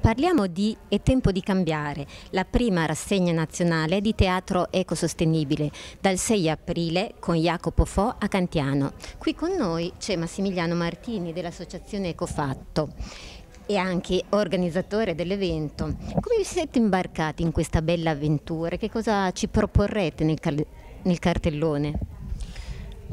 Parliamo di È tempo di cambiare, la prima rassegna nazionale di teatro ecosostenibile, dal 6 aprile con Jacopo Fo a Cantiano. Qui con noi c'è Massimiliano Martini dell'associazione Ecofatto e anche organizzatore dell'evento. Come vi siete imbarcati in questa bella avventura? Che cosa ci proporrete nel, nel cartellone?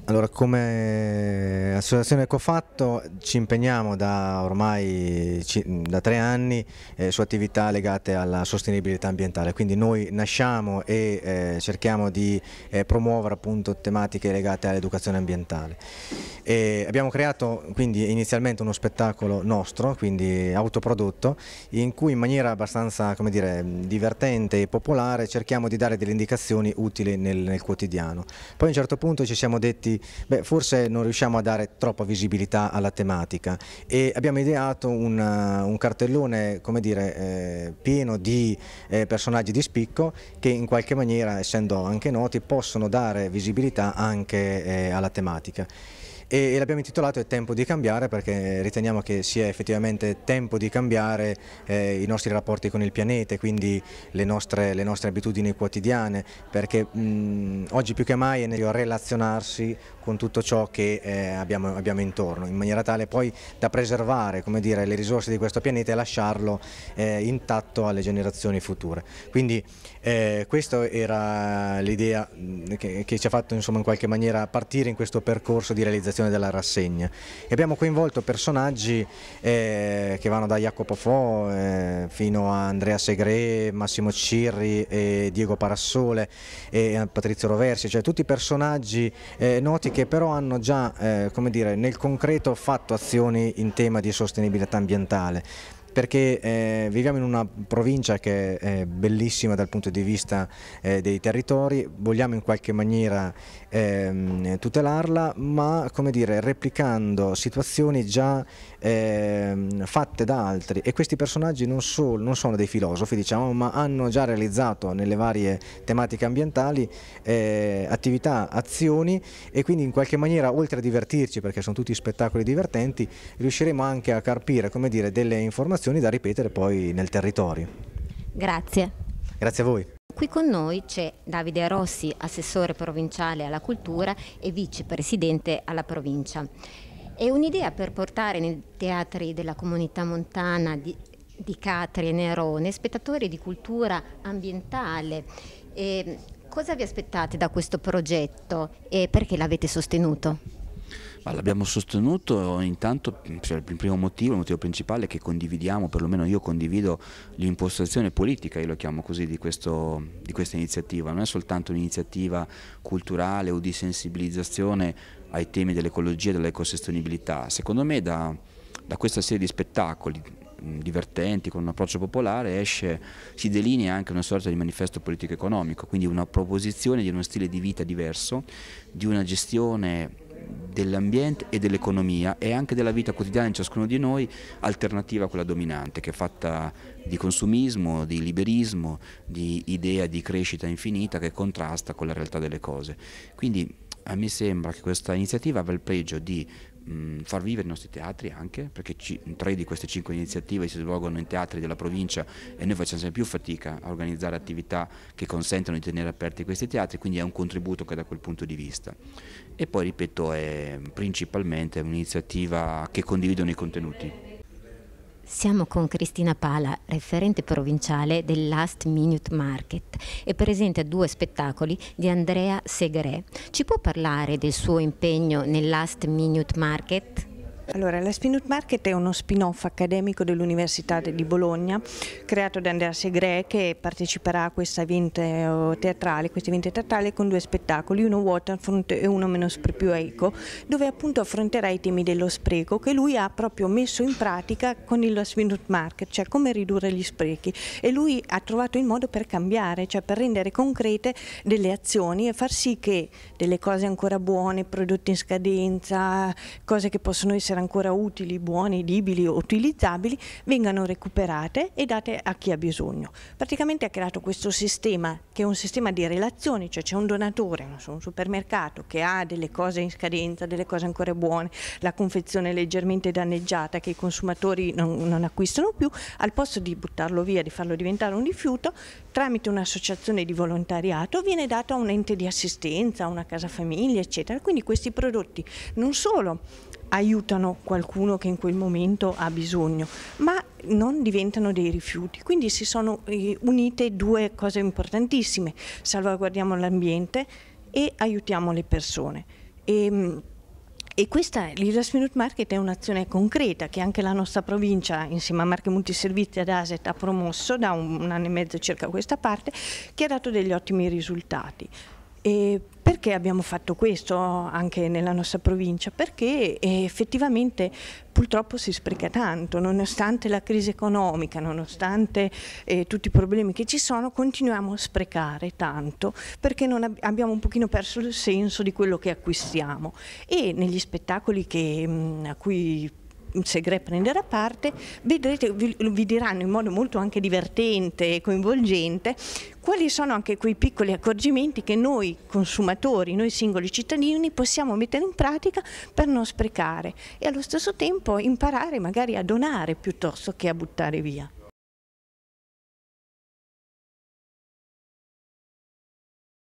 Allora, come associazione Ecofatto ci impegniamo da ormai da tre anni eh, su attività legate alla sostenibilità ambientale, quindi noi nasciamo e eh, cerchiamo di eh, promuovere appunto tematiche legate all'educazione ambientale. E abbiamo creato quindi inizialmente uno spettacolo nostro, quindi autoprodotto, in cui in maniera abbastanza come dire, divertente e popolare cerchiamo di dare delle indicazioni utili nel, nel quotidiano. Poi a un certo punto ci siamo detti beh, forse non riusciamo a dare troppa visibilità alla tematica e abbiamo ideato una, eh, un cartellone dire, eh, pieno di eh, personaggi di spicco che in qualche maniera, essendo anche noti, possono dare visibilità anche eh, alla tematica e, l'abbiamo intitolato È tempo di cambiare perché riteniamo che sia effettivamente tempo di cambiare eh, i nostri rapporti con il pianeta, quindi le nostre, le nostre abitudini quotidiane, perché mh, mm, oggi più che mai è meglio relazionarsi con tutto ciò che eh, abbiamo, abbiamo, intorno, in maniera tale poi da preservare dire, le risorse di questo pianeta e lasciarlo eh, intatto alle generazioni future. Quindi eh, questa era l'idea mm, che, che, ci ha fatto insomma, in qualche maniera partire in questo percorso di realizzazione organizzazione della rassegna e abbiamo coinvolto personaggi eh, che vanno da Jacopo Fo eh, fino a Andrea Segre, Massimo Cirri, eh, Diego Parassole e eh, Patrizio Roversi, cioè tutti personaggi eh, noti che però hanno già eh, dire, nel concreto fatto azioni in tema di sostenibilità ambientale perché eh, viviamo in una provincia che è bellissima dal punto di vista eh, dei territori, vogliamo in qualche maniera eh, tutelarla, ma come dire, replicando situazioni già ehm, fatte da altri e questi personaggi non, so, non sono dei filosofi, diciamo, ma hanno già realizzato nelle varie tematiche ambientali eh, attività, azioni e quindi in qualche maniera oltre a divertirci, perché sono tutti spettacoli divertenti, riusciremo anche a carpire come dire, delle informazioni azioni da ripetere poi nel territorio. Grazie. Grazie a voi. Qui con noi c'è Davide Rossi, assessore provinciale alla cultura e vicepresidente alla provincia. È un'idea per portare nei teatri della comunità montana di, di Catri e Nerone spettatori di cultura ambientale. E ehm, cosa vi aspettate da questo progetto e perché l'avete sostenuto? Ma l'abbiamo sostenuto intanto, cioè, il primo motivo, il motivo principale è che condividiamo, perlomeno io condivido l'impostazione politica, io lo chiamo così, di, questo, di questa iniziativa. Non è soltanto un'iniziativa culturale o di sensibilizzazione ai temi dell'ecologia e dell'ecosostenibilità. Secondo me da, da questa serie di spettacoli divertenti, con un approccio popolare, esce, si delinea anche una sorta di manifesto politico-economico, quindi una proposizione di uno stile di vita diverso, di una gestione dell'ambiente e dell'economia e anche della vita quotidiana di ciascuno di noi alternativa a quella dominante che è fatta di consumismo, di liberismo, di idea di crescita infinita che contrasta con la realtà delle cose. Quindi a me sembra che questa iniziativa abbia il pregio di mh, mm, far vivere i nostri teatri anche, perché ci, tre di queste cinque iniziative si svolgono in teatri della provincia e noi facciamo sempre più fatica a organizzare attività che consentano di tenere aperti questi teatri, quindi è un contributo che da quel punto di vista. E poi, ripeto, è principalmente un'iniziativa che condividono i contenuti. Siamo con Cristina Pala, referente provinciale del Last Minute Market e presente a due spettacoli di Andrea Segre. Ci può parlare del suo impegno nel Last Minute Market? Allora, la Spin Market è uno spin-off accademico dell'Università di Bologna creato da Andrea Segre che parteciperà a questo evento eh, teatrale, questo evento teatrale con due spettacoli, uno Waterfront e uno meno più eco, dove appunto affronterà i temi dello spreco che lui ha proprio messo in pratica con il Spin Market, cioè come ridurre gli sprechi e lui ha trovato il modo per cambiare, cioè per rendere concrete delle azioni e far sì che delle cose ancora buone, prodotti in scadenza, cose che possono essere essere ancora utili, buoni, edibili o utilizzabili, vengano recuperate e date a chi ha bisogno. Praticamente ha creato questo sistema che è un sistema di relazioni, cioè c'è un donatore, so, un supermercato che ha delle cose in scadenza, delle cose ancora buone, la confezione leggermente danneggiata che i consumatori non, non acquistano più, al posto di buttarlo via, di farlo diventare un rifiuto, tramite un'associazione di volontariato viene dato a un ente di assistenza, a una casa famiglia, eccetera. Quindi questi prodotti non solo aiutano qualcuno che in quel momento ha bisogno, ma non diventano dei rifiuti. Quindi si sono eh, unite due cose importantissime, salvaguardiamo l'ambiente e aiutiamo le persone. E, ehm, e questa, l'Idas Minute Market è un'azione concreta che anche la nostra provincia, insieme a Marche Multiservizi ad ASET, ha promosso da un, un anno e mezzo circa a questa parte, che ha dato degli ottimi risultati. E perché abbiamo fatto questo anche nella nostra provincia? Perché eh, effettivamente purtroppo si spreca tanto, nonostante la crisi economica, nonostante eh, tutti i problemi che ci sono, continuiamo a sprecare tanto perché ab abbiamo un pochino perso il senso di quello che acquistiamo e negli spettacoli che, mh, a cui Segre prenderà parte, vedrete, vi, vi diranno in modo molto anche divertente e coinvolgente quali sono anche quei piccoli accorgimenti che noi consumatori, noi singoli cittadini possiamo mettere in pratica per non sprecare e allo stesso tempo imparare magari a donare piuttosto che a buttare via.